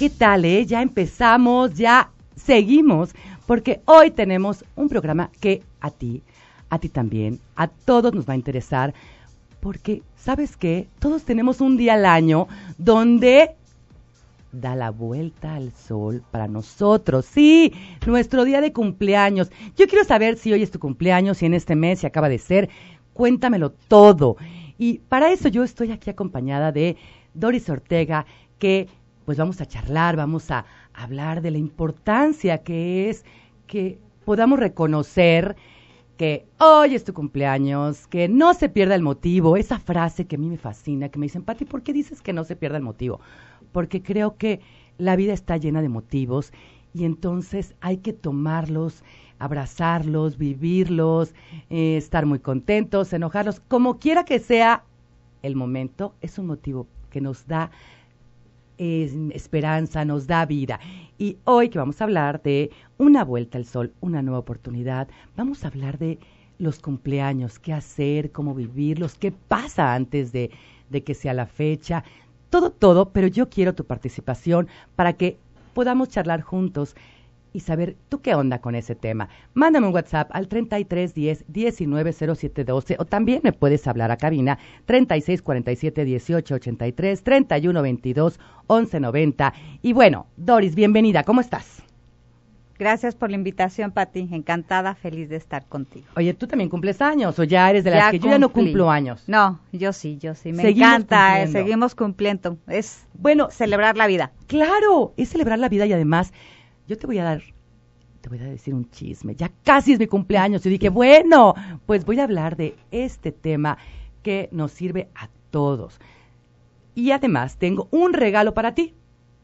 ¿Qué tal, eh? Ya empezamos, ya seguimos, porque hoy tenemos un programa que a ti, a ti también, a todos nos va a interesar, porque, ¿sabes qué? Todos tenemos un día al año donde da la vuelta al sol para nosotros. Sí, nuestro día de cumpleaños. Yo quiero saber si hoy es tu cumpleaños, si en este mes, se acaba de ser. Cuéntamelo todo. Y para eso yo estoy aquí acompañada de Doris Ortega, que pues vamos a charlar, vamos a hablar de la importancia que es que podamos reconocer que hoy es tu cumpleaños, que no se pierda el motivo, esa frase que a mí me fascina, que me dicen, Pati, ¿por qué dices que no se pierda el motivo? Porque creo que la vida está llena de motivos y entonces hay que tomarlos, abrazarlos, vivirlos, eh, estar muy contentos, enojarlos, como quiera que sea el momento, es un motivo que nos da esperanza, nos da vida. Y hoy que vamos a hablar de una vuelta al sol, una nueva oportunidad, vamos a hablar de los cumpleaños, qué hacer, cómo vivirlos, qué pasa antes de, de que sea la fecha, todo, todo, pero yo quiero tu participación para que podamos charlar juntos y saber tú qué onda con ese tema. Mándame un WhatsApp al 3310 190712 o también me puedes hablar a cabina 3647 1883 3122 1190. Y bueno, Doris, bienvenida, ¿cómo estás? Gracias por la invitación, Pati. Encantada, feliz de estar contigo. Oye, ¿tú también cumples años o ya eres de las que yo ya no cumplo años? No, yo sí, yo sí. Me encanta, eh, seguimos cumpliendo. Es bueno celebrar la vida. Claro, es celebrar la vida y además yo te voy a dar, te voy a decir un chisme, ya casi es mi cumpleaños y dije, bueno, pues voy a hablar de este tema que nos sirve a todos. Y además tengo un regalo para ti,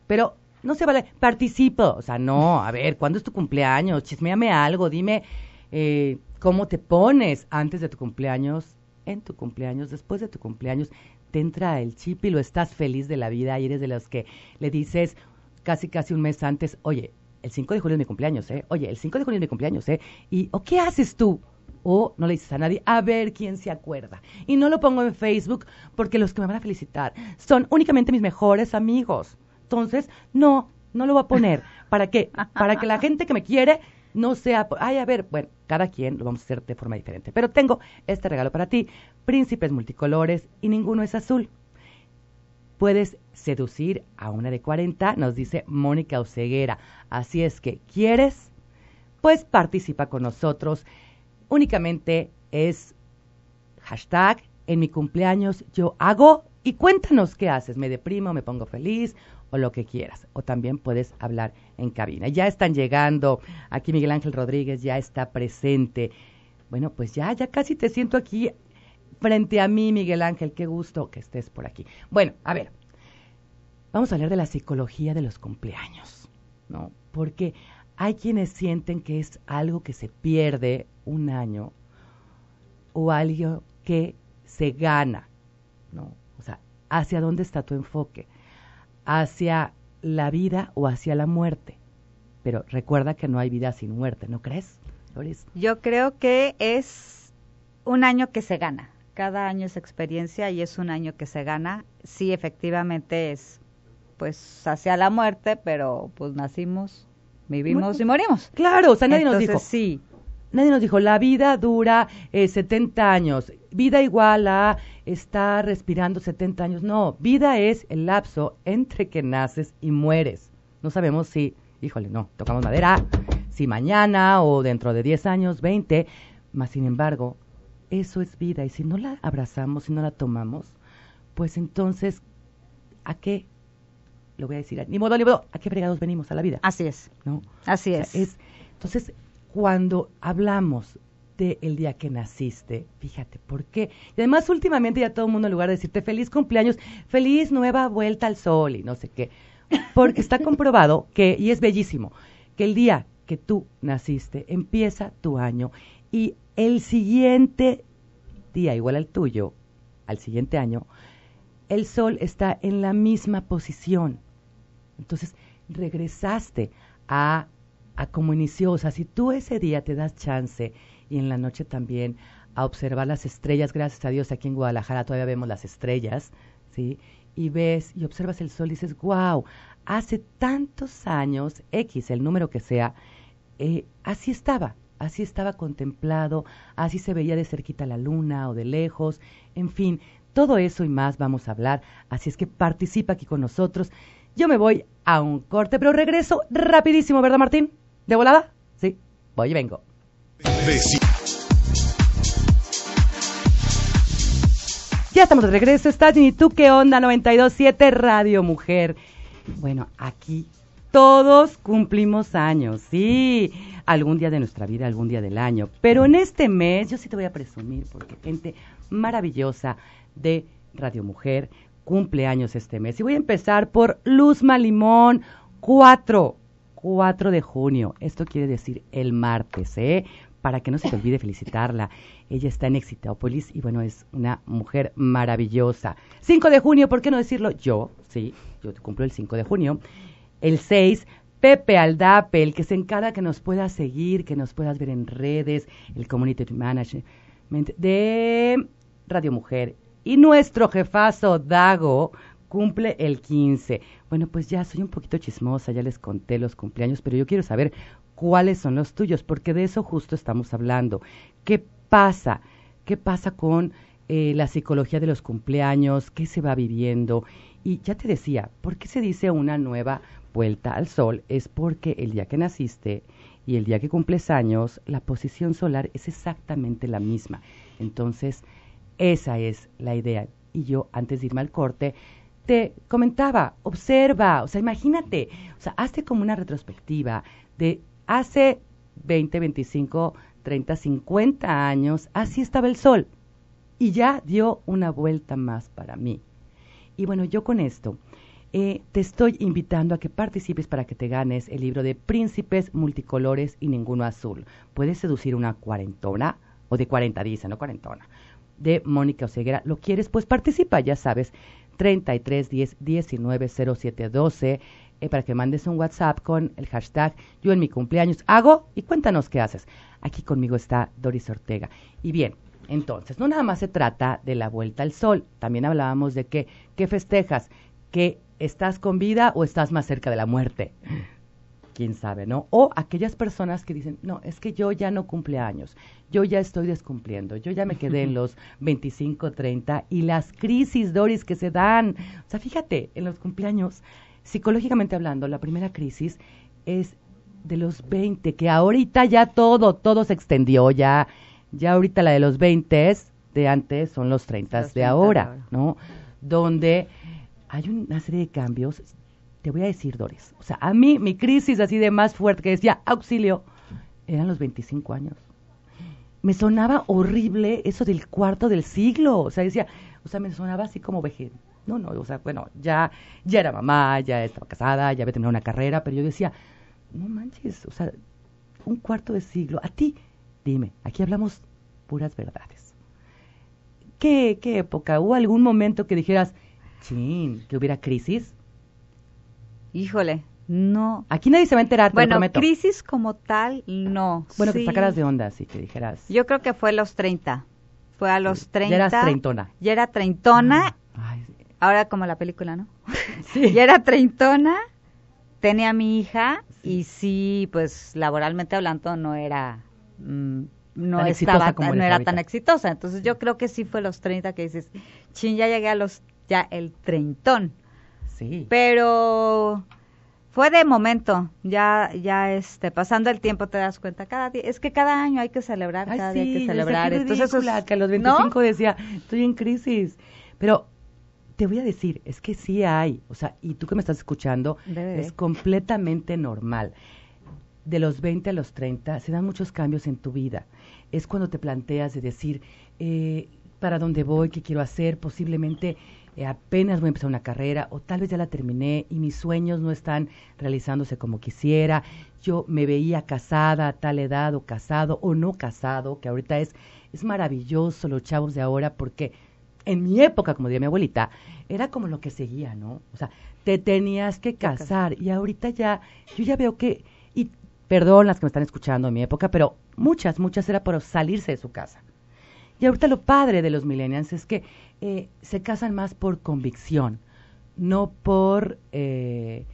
pero no se vale, participo, o sea, no, a ver, ¿cuándo es tu cumpleaños? Chismeame algo, dime eh, cómo te pones antes de tu cumpleaños, en tu cumpleaños, después de tu cumpleaños, te entra el chip y lo estás feliz de la vida y eres de los que le dices casi casi un mes antes, oye, el 5 de julio de mi cumpleaños, ¿eh? Oye, el 5 de julio de mi cumpleaños, ¿eh? Y, ¿o qué haces tú? o no le dices a nadie, a ver quién se acuerda. Y no lo pongo en Facebook porque los que me van a felicitar son únicamente mis mejores amigos. Entonces, no, no lo voy a poner. ¿Para qué? Para que la gente que me quiere no sea, ay, a ver, bueno, cada quien lo vamos a hacer de forma diferente. Pero tengo este regalo para ti, príncipes multicolores y ninguno es azul puedes seducir a una de 40, nos dice Mónica Oceguera. Así es que, ¿quieres? Pues participa con nosotros. Únicamente es hashtag en mi cumpleaños yo hago y cuéntanos qué haces. Me deprimo, me pongo feliz o lo que quieras. O también puedes hablar en cabina. Ya están llegando. Aquí Miguel Ángel Rodríguez ya está presente. Bueno, pues ya, ya casi te siento aquí frente a mí, Miguel Ángel. Qué gusto que estés por aquí. Bueno, a ver, vamos a hablar de la psicología de los cumpleaños, ¿no? Porque hay quienes sienten que es algo que se pierde un año o algo que se gana, ¿no? O sea, ¿hacia dónde está tu enfoque? ¿Hacia la vida o hacia la muerte? Pero recuerda que no hay vida sin muerte, ¿no crees, Loris? Yo creo que es un año que se gana cada año es experiencia y es un año que se gana. Sí, efectivamente es pues hacia la muerte, pero pues nacimos, vivimos y morimos. Claro, o sea, nadie nos dijo. Sí. Nadie nos dijo, la vida dura 70 eh, años, vida igual a estar respirando 70 años. No, vida es el lapso entre que naces y mueres. No sabemos si, híjole, no, tocamos madera, si mañana o dentro de 10 años, 20, más sin embargo, eso es vida y si no la abrazamos, si no la tomamos, pues entonces, ¿a qué? Lo voy a decir, ni modo, ni modo, ¿a qué fregados venimos a la vida? Así es. ¿No? Así es. entonces, cuando hablamos del el día que naciste, fíjate, ¿por qué? Y además, últimamente ya todo el mundo, en lugar de decirte feliz cumpleaños, feliz nueva vuelta al sol y no sé qué, porque está comprobado que, y es bellísimo, que el día que tú naciste empieza tu año y el siguiente día, igual al tuyo, al siguiente año, el sol está en la misma posición. Entonces, regresaste a, como inició. O sea, si tú ese día te das chance y en la noche también a observar las estrellas, gracias a Dios, aquí en Guadalajara todavía vemos las estrellas, ¿sí? Y ves y observas el sol y dices, wow, hace tantos años, X, el número que sea, eh, así estaba así estaba contemplado, así se veía de cerquita la luna o de lejos, en fin, todo eso y más vamos a hablar, así es que participa aquí con nosotros. Yo me voy a un corte, pero regreso rapidísimo, ¿verdad Martín? ¿De volada? Sí, voy y vengo. Ya estamos de regreso, estás y tú qué onda 927 Radio Mujer. Bueno, aquí todos cumplimos años, sí, algún día de nuestra vida, algún día del año. Pero en este mes yo sí te voy a presumir porque gente maravillosa de Radio Mujer cumple años este mes. Y voy a empezar por Luzma Limón, 4, 4 de junio. Esto quiere decir el martes, ¿eh? Para que no se te olvide felicitarla. Ella está en Exitópolis y bueno, es una mujer maravillosa. 5 de junio, ¿por qué no decirlo? Yo, sí, yo te cumplo el 5 de junio. El 6, Pepe Aldape, el que se encarga que nos pueda seguir, que nos puedas ver en redes, el Community Management de Radio Mujer. Y nuestro jefazo Dago cumple el 15. Bueno, pues ya soy un poquito chismosa, ya les conté los cumpleaños, pero yo quiero saber cuáles son los tuyos, porque de eso justo estamos hablando. ¿Qué pasa? ¿Qué pasa con eh, la psicología de los cumpleaños? ¿Qué se va viviendo? Y ya te decía, ¿por qué se dice una nueva vuelta al Sol es porque el día que naciste y el día que cumples años, la posición solar es exactamente la misma. Entonces, esa es la idea. Y yo, antes de irme al corte, te comentaba, observa, o sea, imagínate, o sea, hazte como una retrospectiva de hace 20, 25, 30, 50 años, así estaba el sol. Y ya dio una vuelta más para mí. Y bueno, yo con esto eh, te estoy invitando a que participes para que te ganes el libro de Príncipes Multicolores y Ninguno Azul. Puedes seducir una cuarentona, o de cuarenta, dice, no cuarentona, de Mónica Oseguera. ¿Lo quieres? Pues participa, ya sabes, 33 10 19 07 12, para que mandes un WhatsApp con el hashtag Yo en mi cumpleaños hago y cuéntanos qué haces. Aquí conmigo está Doris Ortega. Y bien, entonces, no nada más se trata de la vuelta al sol, también hablábamos de que, ¿qué festejas? ¿Qué ¿estás con vida o estás más cerca de la muerte? Quién sabe, ¿no? O aquellas personas que dicen, no, es que yo ya no cumple años, yo ya estoy descumpliendo, yo ya me quedé en los 25, 30 y las crisis, Doris, que se dan. O sea, fíjate, en los cumpleaños, psicológicamente hablando, la primera crisis es de los 20, que ahorita ya todo, todo se extendió, ya, ya ahorita la de los 20 de antes son los 30 de ahora, ¿no? Donde hay una serie de cambios. Te voy a decir, Doris, o sea, a mí mi crisis así de más fuerte que decía auxilio eran los 25 años. Me sonaba horrible eso del cuarto del siglo, o sea, decía, o sea, me sonaba así como vejez. No, no, o sea, bueno, ya ya era mamá, ya estaba casada, ya había terminado una carrera, pero yo decía, no manches, o sea, un cuarto de siglo, a ti dime, aquí hablamos puras verdades. ¿Qué, qué época? ¿Hubo algún momento que dijeras, Chin, que hubiera crisis. Híjole. No. Aquí nadie se va a enterar, bueno, lo crisis como tal, no. Bueno, que sacaras de onda, si que dijeras. Yo creo que fue a los 30. Fue a los 30. Ya treintona. Ya era treintona. Ah, Ahora como la película, ¿no? Sí. ya era treintona, tenía mi hija y sí, pues laboralmente hablando no era... Mm, no tan estaba, no era tan exitosa. Entonces yo creo que sí fue a los 30 que dices, chin, ya llegué a los ya el treintón. Sí. Pero fue de momento, ya, ya este, pasando el tiempo te das cuenta, cada día, es que cada año hay que celebrar, cada día hay que celebrar. Entonces, que a los 25 decía, estoy en crisis. Pero te voy a decir, es que sí hay, o sea, y tú que me estás escuchando, es completamente normal. De los 20 a los 30 se dan muchos cambios en tu vida. Es cuando te planteas de decir, eh, ¿para dónde voy? ¿Qué quiero hacer? Posiblemente eh, apenas voy a empezar una carrera o tal vez ya la terminé y mis sueños no están realizándose como quisiera. Yo me veía casada a tal edad o casado o no casado, que ahorita es, es maravilloso los chavos de ahora porque en mi época, como diría mi abuelita, era como lo que seguía, ¿no? O sea, te tenías que casar y ahorita ya, yo ya veo que, y perdón las que me están escuchando en mi época, pero muchas, muchas era por salirse de su casa. Y ahorita lo padre de los millennials es que eh, se casan más por convicción, no por eh,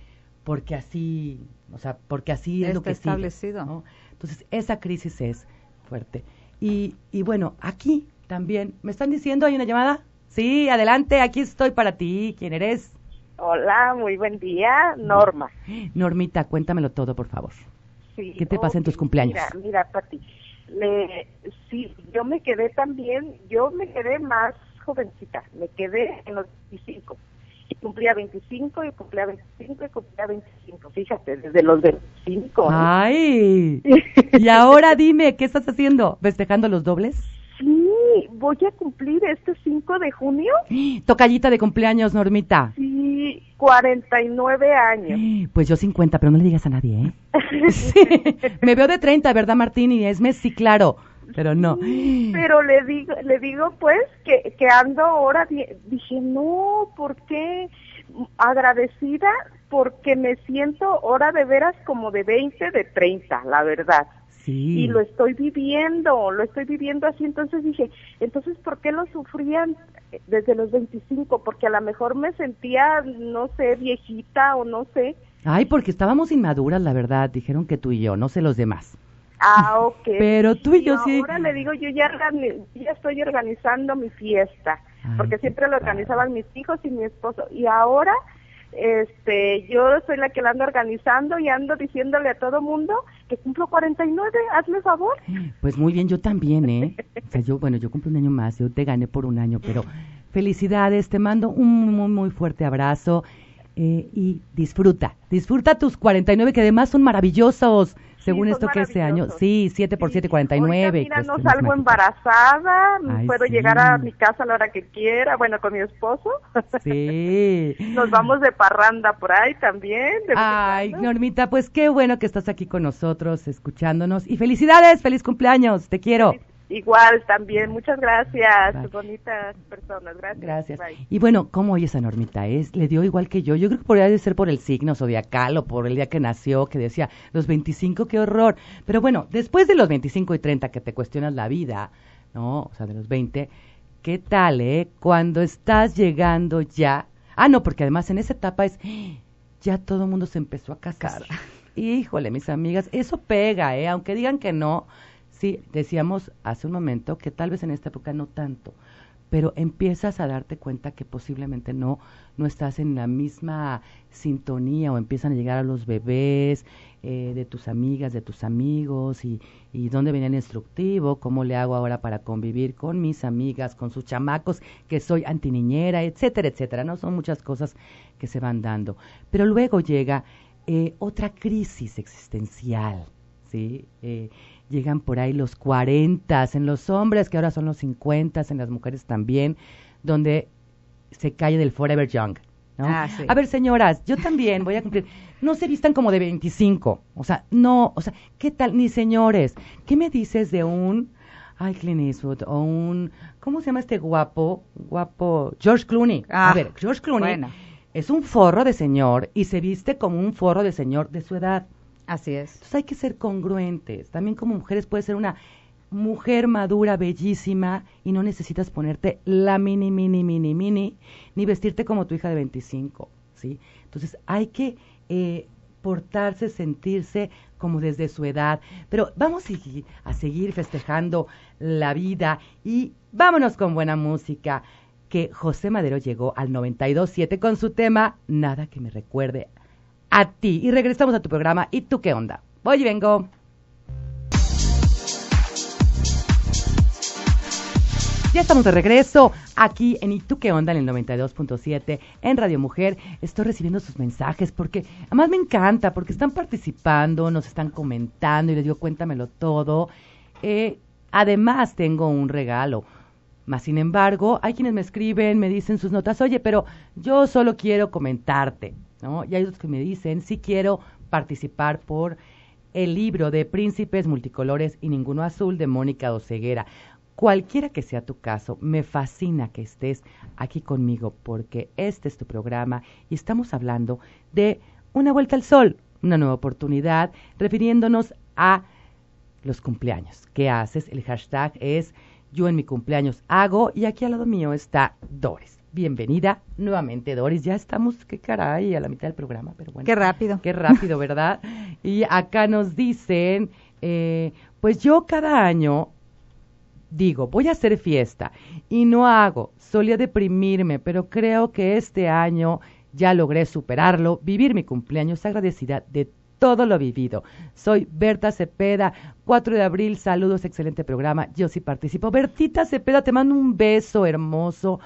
porque así, o sea, porque así es lo que establecido. Entonces esa crisis es fuerte. Y, bueno, aquí también me están diciendo hay una llamada. Sí, adelante, aquí estoy para ti. ¿Quién eres? Hola, muy buen día, Norma. Normita, cuéntamelo todo, por favor. Sí, ¿Qué te pasa en tus cumpleaños? Mira, mira, Pati, le, sí, yo me quedé también, yo me quedé más jovencita, me quedé en los 25. Y cumplía 25 y cumplía 25 y cumplía 25. Fíjate, desde los 25. ¡Ay! y ahora dime, ¿qué estás haciendo? ¿Festejando los dobles? Sí, voy a cumplir este 5 de junio. Tocallita de cumpleaños, Normita. Sí, 49 años. Pues yo 50, pero no le digas a nadie, ¿eh? sí. Me veo de 30, ¿verdad, Martín? Y Esme, sí, claro pero no. Pero le digo, le digo pues que, que ando ahora, dije, no, ¿por qué? Agradecida porque me siento ahora de veras como de 20, de 30, la verdad. Sí. Y lo estoy viviendo, lo estoy viviendo así. Entonces dije, entonces, ¿por qué lo sufrían desde los 25? Porque a lo mejor me sentía, no sé, viejita o no sé. Ay, porque estábamos inmaduras, la verdad, dijeron que tú y yo, no sé los demás. Ah, ok. Pero tú y yo sí. Ahora le digo, yo ya, estoy organizando mi fiesta, porque siempre lo organizaban mis hijos y mi esposo. Y ahora, este, yo soy la que la ando organizando y ando diciéndole a todo mundo que cumplo 49, hazme favor. Pues muy bien, yo también, ¿eh? yo, bueno, yo cumplo un año más, yo te gané por un año, pero felicidades, te mando un muy, muy fuerte abrazo. Eh, y disfruta, disfruta tus 49 que además son maravillosos según esto que este año, sí, 7 por 7, 49. mira, pues, no salgo embarazada, puedo llegar a mi casa a la hora que quiera, bueno, con mi esposo. Sí. Nos vamos de parranda por ahí también. Ay, Normita, pues qué bueno que estás aquí con nosotros, escuchándonos. Y felicidades, feliz cumpleaños, te quiero. Igual también, muchas gracias, bonitas personas, gracias. Y bueno, ¿cómo oye esa Normita? Es, le dio igual que yo, yo creo que podría ser por el signo zodiacal o por el día que nació, que decía, los 25, qué horror. Pero bueno, después de los 25 y 30 que te cuestionas la vida, ¿no? O sea, de los 20, ¿qué tal, eh? Cuando estás llegando ya... Ah, no, porque además en esa etapa es, ya todo el mundo se empezó a casar. Híjole, mis amigas, eso pega, ¿eh? Aunque digan que no Sí, decíamos hace un momento que tal vez en esta época no tanto, pero empiezas a darte cuenta que posiblemente no, no estás en la misma sintonía o empiezan a llegar a los bebés eh, de tus amigas, de tus amigos y, dónde viene el instructivo, cómo le hago ahora para convivir con mis amigas, con sus chamacos, que soy antiniñera, etcétera, etcétera, ¿no? Son muchas cosas que se van dando. Pero luego llega eh, otra crisis existencial, ¿sí? Eh, llegan por ahí los 40, en los hombres, que ahora son los 50, en las mujeres también, donde se cae del Forever Young. ¿no? Ah, a ver, señoras, yo también voy a cumplir. No se vistan como de 25. O sea, no, o sea, ¿qué tal? Ni señores, ¿qué me dices de un, ay, Clint Eastwood, o un, ¿cómo se llama este guapo? Guapo, George Clooney. a ah, ver, George Clooney es un forro de señor y se viste como un forro de señor de su edad. Así es. Entonces hay que ser congruentes. También como mujeres puedes ser una mujer madura, bellísima, y no necesitas ponerte la mini, mini, mini, mini, ni vestirte como tu hija de 25, ¿sí? Entonces hay que eh, portarse, sentirse como desde su edad. Pero vamos a seguir festejando la vida y vámonos con buena música, que José Madero llegó al 92.7 con su tema Nada que me recuerde a ti. Y regresamos a tu programa. ¿Y tú qué onda? Voy y vengo. Ya estamos de regreso aquí en ¿Y tú qué onda? en el 92.7 en Radio Mujer. Estoy recibiendo sus mensajes porque además me encanta, porque están participando, nos están comentando y les digo cuéntamelo todo. Eh, además tengo un regalo. Más sin embargo, hay quienes me escriben, me dicen sus notas, oye, pero yo solo quiero comentarte. Y hay otros que me dicen, si quiero participar por el libro de Príncipes Multicolores y Ninguno Azul de Mónica Oceguera. Cualquiera que sea tu caso, me fascina que estés aquí conmigo porque este es tu programa y estamos hablando de una vuelta al sol, una nueva oportunidad, refiriéndonos a los cumpleaños. ¿Qué haces? El hashtag es yo en mi cumpleaños hago y aquí al lado mío está Doris bienvenida nuevamente, Doris. Ya estamos, qué caray, a la mitad del programa, pero bueno. Qué rápido. Qué rápido, ¿verdad? y acá nos dicen, eh, pues yo cada año digo, voy a hacer fiesta y no hago, solía deprimirme, pero creo que este año ya logré superarlo, vivir mi cumpleaños agradecida de todo lo vivido. Soy Berta Cepeda, 4 de abril, saludos, excelente programa, yo sí participo. Bertita Cepeda, te mando un beso hermoso.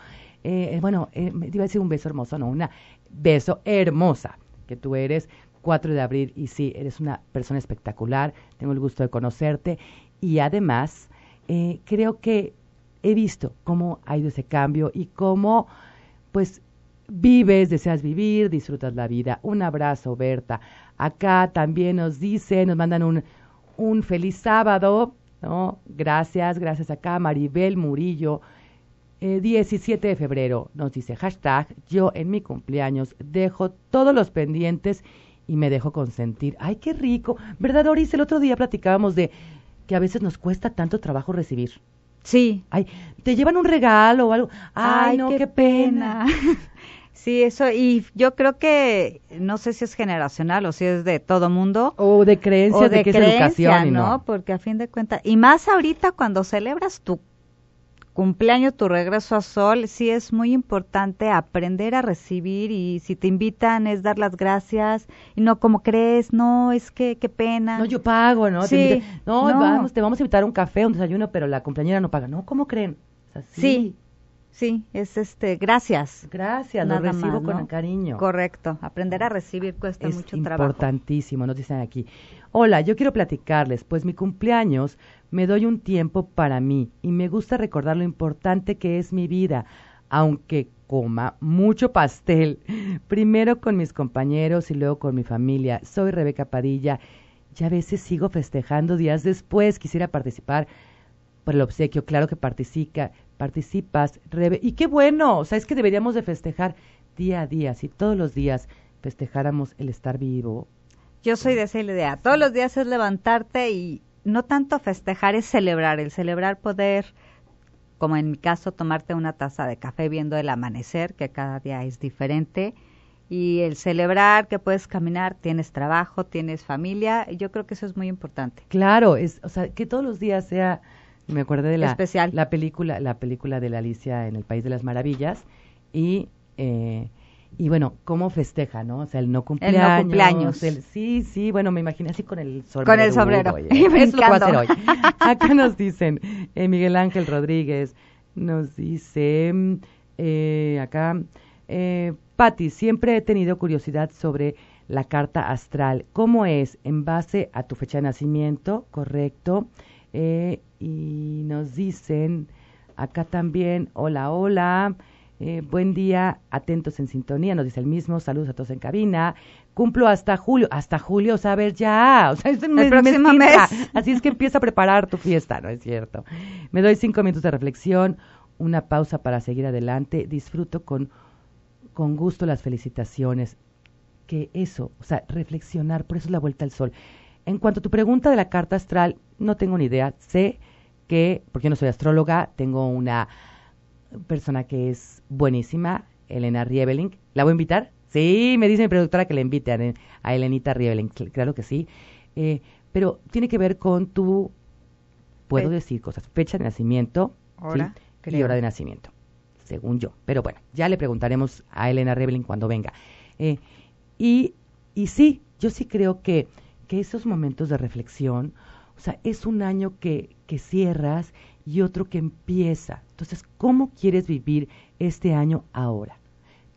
Eh, eh, bueno, eh, te iba a decir un beso hermoso, no, una beso hermosa, que tú eres 4 de abril y sí, eres una persona espectacular, tengo el gusto de conocerte y además creo que he visto cómo ha ido ese cambio y cómo pues vives, deseas vivir, disfrutas la vida. Un abrazo, Berta. Acá también nos dice, nos mandan un, un feliz sábado, ¿no? Gracias, gracias acá, Maribel Murillo. Eh, 17 de febrero nos dice hashtag, yo en mi cumpleaños dejo todos los pendientes y me dejo consentir. Ay, qué rico. ¿Verdad, Doris? El otro día platicábamos de que a veces nos cuesta tanto trabajo recibir. Sí. Ay, te llevan un regalo o algo. Ay, no, qué, pena. Sí, eso, y yo creo que, no sé si es generacional o si es de todo mundo. O de creencia de, que es educación. ¿no? Porque a fin de cuentas, y más ahorita cuando celebras tu cumpleaños, tu regreso a Sol, sí es muy importante aprender a recibir y si te invitan es dar las gracias y no como crees, no, es que qué pena. No, yo pago, ¿no? Sí, no, vamos, te vamos a invitar a un café, un desayuno, pero la cumpleañera no paga. No, ¿cómo creen? sí Sí, es este, gracias. Gracias, lo recibo con cariño. Correcto, aprender a recibir cuesta mucho trabajo. Es importantísimo, nos dicen aquí. Hola, yo quiero platicarles, pues mi cumpleaños me doy un tiempo para mí y me gusta recordar lo importante que es mi vida, aunque coma mucho pastel. Primero con mis compañeros y luego con mi familia. Soy Rebeca Padilla Ya a veces sigo festejando días después. Quisiera participar por el obsequio, claro que participa, participas, Y qué bueno, o sea, es que deberíamos de festejar día a día, si todos los días festejáramos el estar vivo. Yo soy de esa idea, todos los días es levantarte y no tanto festejar, es celebrar, el celebrar poder, como en mi caso, tomarte una taza de café viendo el amanecer, que cada día es diferente, y el celebrar que puedes caminar, tienes trabajo, tienes familia, yo creo que eso es muy importante. Claro, es, o sea, que todos los días sea me acuerdo de la, la película, la película de la Alicia en el País de las Maravillas y eh, y bueno, cómo festeja, ¿no? O sea, el no cumpleaños. El cumpleaños. sí, sí, bueno, me imaginé así con el sombrero. Con el sombrero. Oye, hacer hoy. Acá nos dicen eh, Miguel Ángel Rodríguez, nos dice eh, acá, eh, Patti, siempre he tenido curiosidad sobre la carta astral. ¿Cómo es en base a tu fecha de nacimiento? Correcto. E, y nos dicen acá también, hola, hola, eh, buen día, atentos en sintonía, nos dice el mismo, saludos a todos en cabina, cumplo hasta julio, hasta julio, o sea, a ver ya, o sea, es el, próximo mes, así es que empieza a preparar tu fiesta, ¿no es cierto? Me doy cinco minutos de reflexión, una pausa para seguir adelante, disfruto con, con gusto las felicitaciones, que eso, o sea, reflexionar, por eso es la vuelta al sol. En cuanto a tu pregunta de la carta astral, no tengo ni idea. Sé que, porque yo no soy astróloga, tengo una persona que es buenísima, Elena Riebeling. ¿La voy a invitar? Sí, me dice mi productora que la invite a, Elenita Riebeling. Claro que sí. Eh, pero tiene que ver con tu, puedo decir cosas, fecha de nacimiento y hora de nacimiento, según yo. Pero bueno, ya le preguntaremos a Elena Riebeling cuando venga. Eh, y, y sí, yo sí creo que que esos momentos de reflexión, o sea, es un año que, que cierras y otro que empieza. Entonces, ¿cómo quieres vivir este año ahora?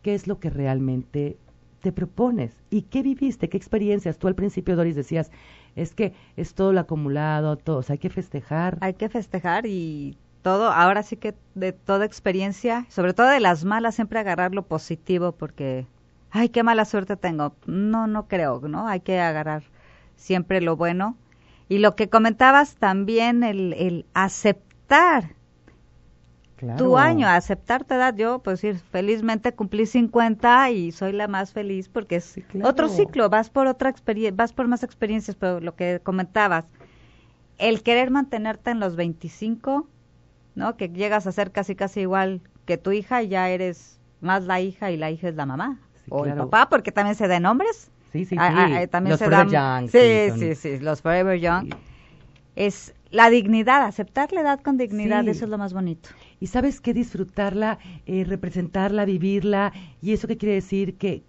¿Qué es lo que realmente te propones? ¿Y qué viviste? ¿Qué experiencias? Tú al principio, Doris, decías, es que es todo lo acumulado, todo, o sea, hay que festejar. Hay que festejar y todo, ahora sí que de toda experiencia, sobre todo de las malas, siempre agarrar lo positivo porque, ay, qué mala suerte tengo. No, no creo, ¿no? Hay que agarrar siempre lo bueno. Y lo que comentabas también, el, el aceptar tu año, aceptar tu edad. Yo, pues, felizmente cumplí 50 y soy la más feliz porque es otro ciclo, vas por, otra vas por más experiencias, pero lo que comentabas, el querer mantenerte en los 25, ¿no? Que llegas a ser casi, casi igual que tu hija y ya eres más la hija y la hija es la mamá. o el papá, porque también se den hombres Sí, sí, sí. también los Forever Young. Sí, sí, sí, los Forever Young. Es la dignidad, aceptar la edad con dignidad, eso es lo más bonito. Y sabes qué, disfrutarla, eh, representarla, vivirla, y eso qué quiere decir que,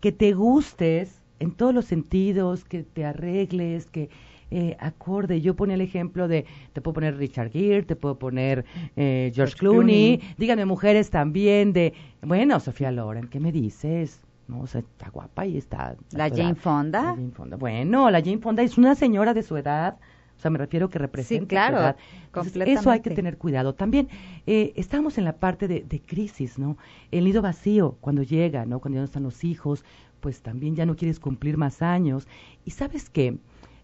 que, te gustes en todos los sentidos, que te arregles, que eh, acorde. Yo pone el ejemplo de, te puedo poner Richard Gere, te puedo poner eh, George, Clooney. Clooney, díganme mujeres también de, bueno, Sofía Loren, ¿qué me dices? No, o sea, está guapa y está... ¿La Jane Fonda? Bueno, la Jane Fonda es una señora de su edad. O sea, me refiero que representa sí, claro, eso hay que tener cuidado. También eh, estamos en la parte de, de, crisis, ¿no? El nido vacío, cuando llega, ¿no? Cuando ya no están los hijos, pues también ya no quieres cumplir más años. Y sabes qué?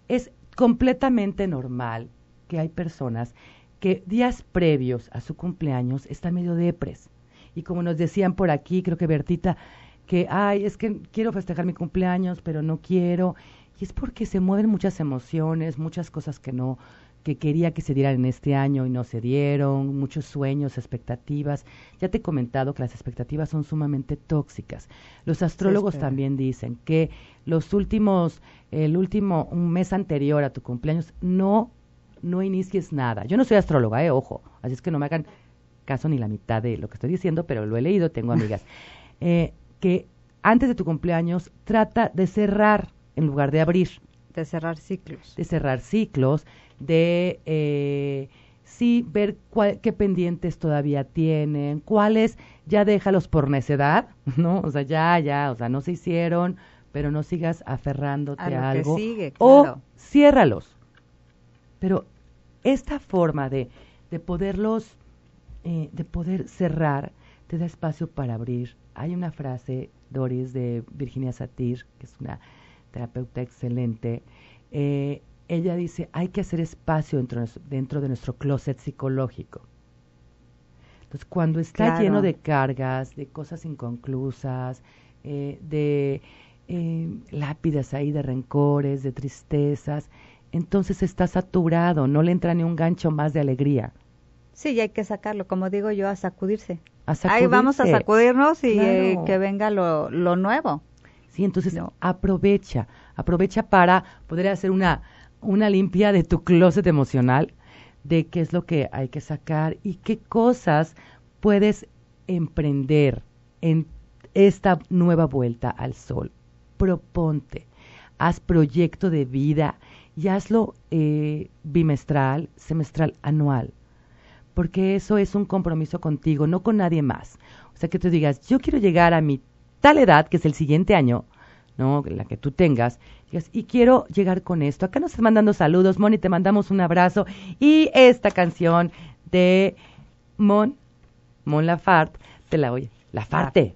Es completamente normal que hay personas que días previos a su cumpleaños están medio depres. Y como nos decían por aquí, creo que Bertita, que, ay, es que quiero festejar mi cumpleaños, pero no quiero. Y es porque se mueven muchas emociones, muchas cosas que no, que quería que se dieran en este año y no se dieron, muchos sueños, expectativas. Ya te he comentado que las expectativas son sumamente tóxicas. Los astrólogos también dicen que los últimos, el último un mes anterior a tu cumpleaños, no, no inicies nada. Yo no soy astróloga, eh, ojo, así es que no me hagan caso ni la mitad de lo que estoy diciendo, pero lo he leído, tengo amigas. eh, que antes de tu cumpleaños trata de cerrar en lugar de abrir. De cerrar ciclos. De cerrar ciclos, de eh, sí ver qué pendientes todavía tienen, cuáles ya déjalos por necedad, ¿no? O sea, ya, ya, o sea, no se hicieron, pero no sigas aferrándote a, algo. Que sigue, claro. O ciérralos. Pero esta forma de, de poderlos, eh, de poder cerrar, te da espacio para abrir. Hay una frase, Doris, de Virginia Satir, que es una terapeuta excelente. Eh, ella dice, hay que hacer espacio dentro, de nuestro closet psicológico. Entonces, cuando está lleno de cargas, de cosas inconclusas, eh, de eh, lápidas ahí, de rencores, de tristezas, entonces está saturado, no le entra ni un gancho más de alegría. Sí, y hay que sacarlo, como digo yo, a sacudirse. Ahí vamos a sacudirnos y eh, que venga lo, nuevo. Sí, entonces aprovecha, aprovecha para poder hacer una, una limpia de tu closet emocional, de qué es lo que hay que sacar y qué cosas puedes emprender en esta nueva vuelta al sol. Proponte, haz proyecto de vida y hazlo eh, bimestral, semestral, anual porque eso es un compromiso contigo, no con nadie más. O sea, que tú digas, yo quiero llegar a mi tal edad, que es el siguiente año, ¿no? La que tú tengas, y quiero llegar con esto. Acá nos están mandando saludos, Moni, te mandamos un abrazo. Y esta canción de Mon, Mon Laferte, te la oye. La Farte.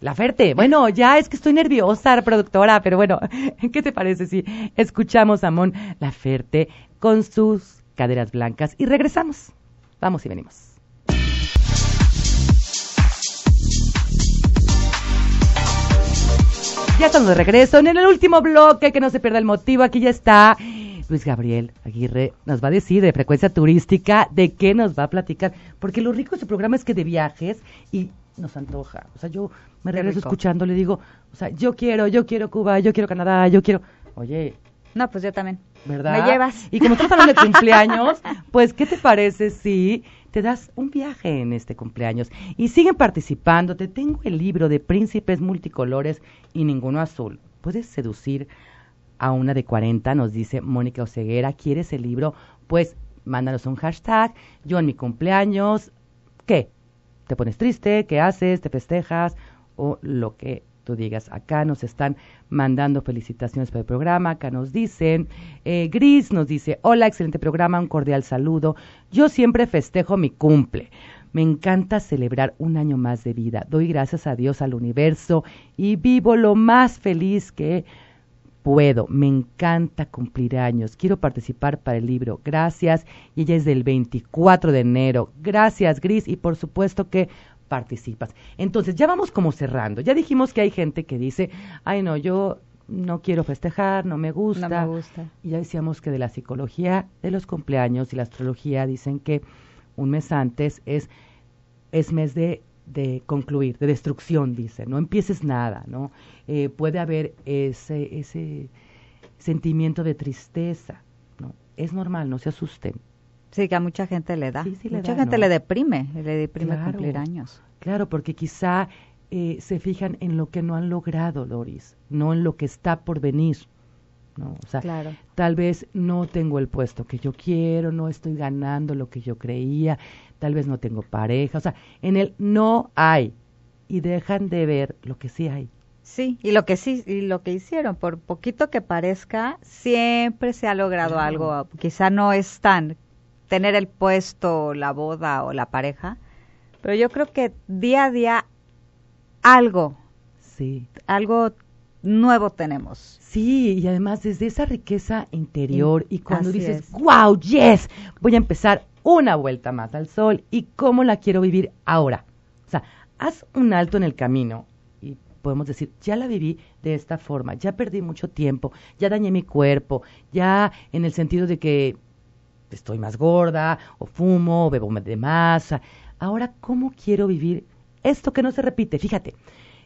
La, Ferte. Bueno, ya es que estoy nerviosa, productora, pero bueno, ¿qué te parece si escuchamos a Mon Laferte con sus caderas blancas y regresamos? Vamos y venimos. Ya estamos de regreso en el último bloque, que no se pierda el motivo. Aquí ya está Luis Gabriel Aguirre. Nos va a decir de frecuencia turística de qué nos va a platicar. Porque lo rico de su programa es que de viajes y nos antoja. O sea, yo me regreso escuchando, le digo, o sea, yo quiero, yo quiero Cuba, yo quiero Canadá, yo quiero. Oye. No, pues yo también. ¿verdad? Me llevas. Y como estamos hablando de cumpleaños, pues, ¿qué te parece si te das un viaje en este cumpleaños? Y siguen participando. Te tengo el libro de príncipes multicolores y ninguno azul. Puedes seducir a una de 40, nos dice Mónica Oseguera, ¿Quieres el libro? Pues mándanos un hashtag. Yo en mi cumpleaños, ¿qué? ¿Te pones triste? ¿Qué haces? ¿Te festejas? O lo que tú digas, acá nos están mandando felicitaciones por el programa, acá nos dicen, eh, Gris nos dice, hola, excelente programa, un cordial saludo, yo siempre festejo mi cumple. Me encanta celebrar un año más de vida. Doy gracias a Dios, al universo y vivo lo más feliz que puedo. Me encanta cumplir años. Quiero participar para el libro. Gracias. Y ella es del 24 de enero. Gracias, Gris. Y por supuesto que participas. Entonces, ya vamos como cerrando. Ya dijimos que hay gente que dice, ay no, yo no quiero festejar, no me gusta. gusta. Y ya decíamos que de la psicología de los cumpleaños y la astrología dicen que un mes antes es, es mes de, de concluir, de destrucción, dice. No empieces nada, ¿no? Eh, puede haber ese, ese sentimiento de tristeza, ¿no? Es normal, no se asusten. Sí, que a mucha gente le da. mucha gente le deprime, le deprime cumplir años. Claro, porque quizá eh, se fijan en lo que no han logrado, Doris, no en lo que está por venir. O sea, tal vez no tengo el puesto que yo quiero, no estoy ganando lo que yo creía, tal vez no tengo pareja, o sea, en el no hay y dejan de ver lo que sí hay. Sí, y lo que sí y lo que hicieron, por poquito que parezca, siempre se ha logrado algo, quizá no es tan tener el puesto, la boda o la pareja, pero yo creo que día a día algo, algo nuevo tenemos. Sí, y además desde esa riqueza interior mm, y cuando dices, wow, yes, voy a empezar una vuelta más al sol y cómo la quiero vivir ahora. O sea, haz un alto en el camino y podemos decir, ya la viví de esta forma, ya perdí mucho tiempo, ya dañé mi cuerpo, ya en el sentido de que estoy más gorda, o fumo, o bebo de masa. Ahora, ¿cómo quiero vivir esto que no se repite? Fíjate,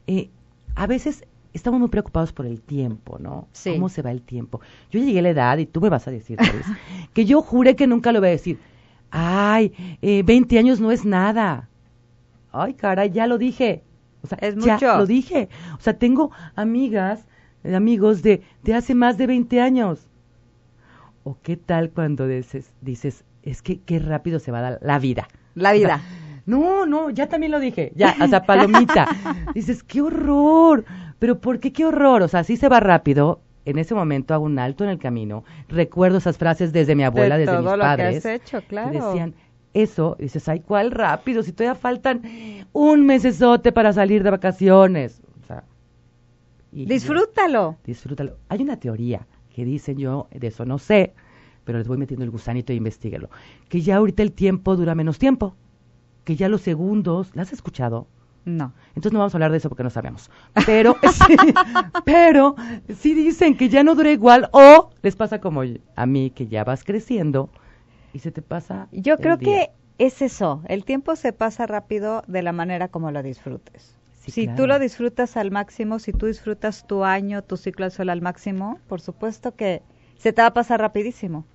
eh, a veces estamos muy preocupados por el tiempo, ¿no? Sí. ¿Cómo se va el tiempo? Yo llegué a la edad, y tú me vas a decir, que yo juré que nunca lo voy a decir. Ay, eh, 20 años no es nada. Ay, caray, ya lo dije. O sea, es mucho. Ya lo dije. O sea, tengo amigas, eh, amigos de, de hace más de 20 años. ¿O qué tal cuando dices, dices es que qué rápido se va a dar la vida? La vida. No, no, ya también lo dije, ya, hasta palomita. dices, qué horror, pero ¿por qué qué horror? O sea, si se va rápido, en ese momento hago un alto en el camino, recuerdo esas frases desde mi abuela, de desde todo mis lo padres. Que has hecho, claro. decían, eso, dices, ay, cuál rápido, si todavía faltan un mesesote para salir de vacaciones. O sea, disfrútalo. disfrútalo. Hay una teoría que dicen yo, de eso no sé, pero les voy metiendo el gusanito e investiguelo. Que ya ahorita el tiempo dura menos tiempo, que ya los segundos, ¿las has escuchado? No. Entonces no vamos a hablar de eso porque no sabemos. Pero, sí, pero sí dicen que ya no dura igual o les pasa como a mí, que ya vas creciendo y se te pasa. Yo creo que es eso, el tiempo se pasa rápido de la manera como lo disfrutes si tú lo disfrutas al máximo, si tú disfrutas tu año, tu ciclo al sol al máximo, por supuesto que se te va a pasar rapidísimo.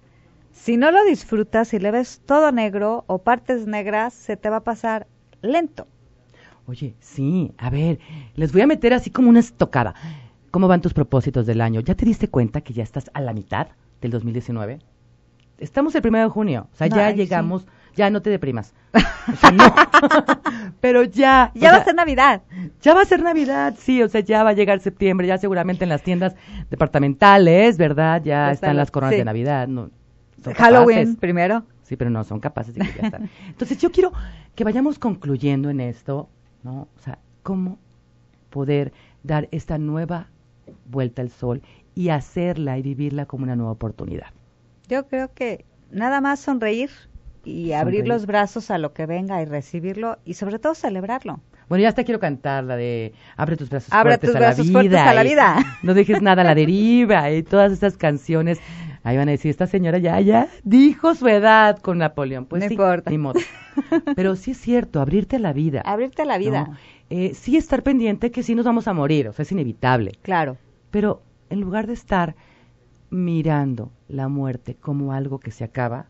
Si no lo disfrutas y le ves todo negro o partes negras, se te va a pasar lento. Oye, sí, a ver, les voy a meter así como una estocada. ¿Cómo van tus propósitos del año? ¿Ya te diste cuenta que ya estás a la mitad del 2019? Estamos el primero de junio, o sea, ya llegamos ya no te deprimas. Pero ya. Ya va a ser Navidad. Ya va a ser Navidad, sí. O sea, ya va a llegar septiembre, ya seguramente en las tiendas departamentales, ¿verdad? Ya están las coronas de Navidad. Halloween primero. Sí, pero no, son capaces de Entonces, yo quiero que vayamos concluyendo en esto, ¿no? O sea, cómo poder dar esta nueva vuelta al sol y hacerla y vivirla como una nueva oportunidad. Yo creo que nada más sonreír, y abrir los brazos a lo que venga y recibirlo y sobre todo celebrarlo. Bueno, ya hasta quiero cantar la de Abre tus brazos, Abre fuertes, tus brazos a la vida, no dejes nada a la deriva y todas estas canciones. Ahí van a decir, esta señora ya, ya dijo su edad con Napoleón. Pues no Pero sí es cierto, abrirte a la vida. Abrirte a la vida. Eh, sí estar pendiente que sí nos vamos a morir, o sea, es inevitable. Claro. Pero en lugar de estar mirando la muerte como algo que se acaba,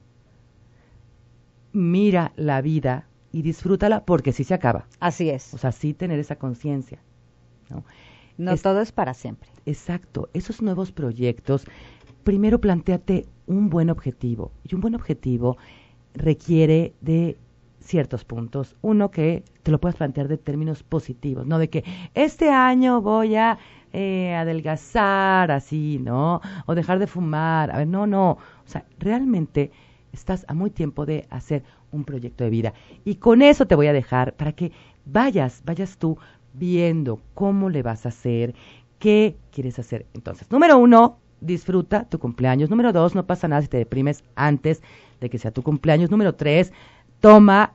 mira la vida y disfrútala porque sí se acaba. Así es. O sea, sí tener esa conciencia. No, todo es para siempre. Exacto. Esos nuevos proyectos, primero planteate un buen objetivo. Y un buen objetivo requiere de ciertos puntos. Uno que te lo puedas plantear de términos positivos, no de que este año voy a eh, adelgazar así, ¿no? O dejar de fumar. A ver, no, no. O sea, realmente estás a muy tiempo de hacer un proyecto de vida. Y con eso te voy a dejar para que vayas, vayas tú viendo cómo le vas a hacer, qué quieres hacer. Entonces, número uno, disfruta tu cumpleaños. Número dos, no pasa nada si te deprimes antes de que sea tu cumpleaños. Número tres, toma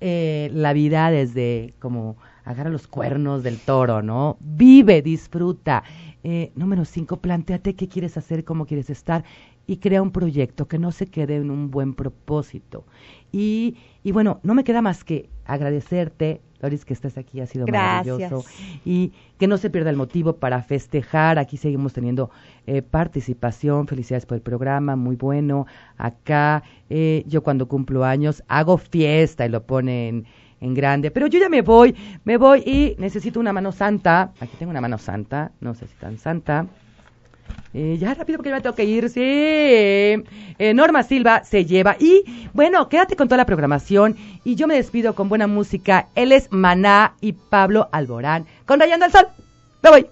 eh, la vida desde como agarra los cuernos del toro, ¿no? Vive, disfruta. Eh, número cinco, planteate qué quieres hacer, cómo quieres estar y crea un proyecto que no se quede en un buen propósito. Y, y bueno, no me queda más que agradecerte, Doris, que estás aquí, ha sido maravilloso. Y que no se pierda el motivo para festejar. Aquí seguimos teniendo eh, participación. Felicidades por el programa, muy bueno. Acá eh, yo cuando cumplo años hago fiesta y lo ponen en grande. Pero yo ya me voy, me voy y necesito una mano santa. Aquí tengo una mano santa, no sé si tan santa. Eh, ya rápido porque ya me tengo que ir, sí. Eh, Norma Silva se lleva. Y bueno, quédate con toda la programación y yo me despido con buena música. Él es Maná y Pablo Alborán con Rayando el Sol. Me voy.